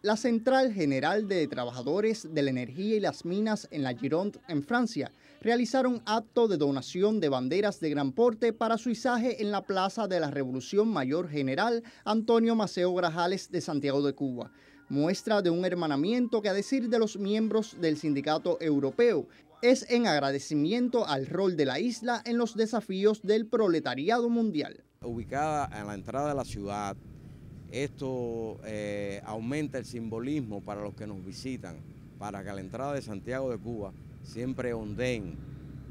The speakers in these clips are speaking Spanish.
La Central General de Trabajadores de la Energía y las Minas en la Gironde, en Francia, realizaron acto de donación de banderas de gran porte para su izaje en la Plaza de la Revolución Mayor General Antonio Maceo Grajales de Santiago de Cuba. Muestra de un hermanamiento que, a decir de los miembros del sindicato europeo, es en agradecimiento al rol de la isla en los desafíos del proletariado mundial. Ubicada en la entrada de la ciudad, esto eh, aumenta el simbolismo para los que nos visitan, para que a la entrada de Santiago de Cuba siempre ondeen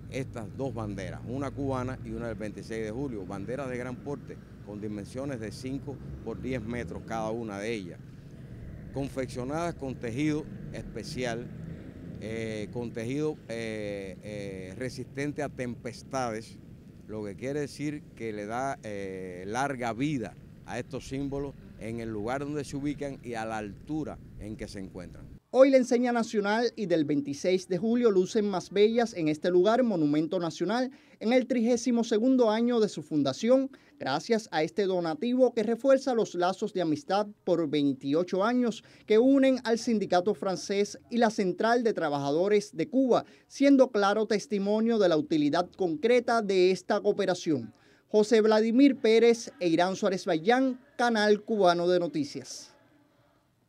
estas dos banderas, una cubana y una del 26 de julio, banderas de gran porte con dimensiones de 5 por 10 metros cada una de ellas, confeccionadas con tejido especial, eh, con tejido eh, resistente a tempestades, lo que quiere decir que le da larga vida a estos símbolos en el lugar donde se ubican y a la altura en que se encuentran. Hoy la enseña nacional y del 26 de julio lucen más bellas en este lugar, Monumento Nacional, en el 32 año de su fundación, gracias a este donativo que refuerza los lazos de amistad por 28 años que unen al sindicato francés y la Central de Trabajadores de Cuba, siendo claro testimonio de la utilidad concreta de esta cooperación. José Vladimir Pérez e Irán Suárez Bayán, Canal Cubano de Noticias.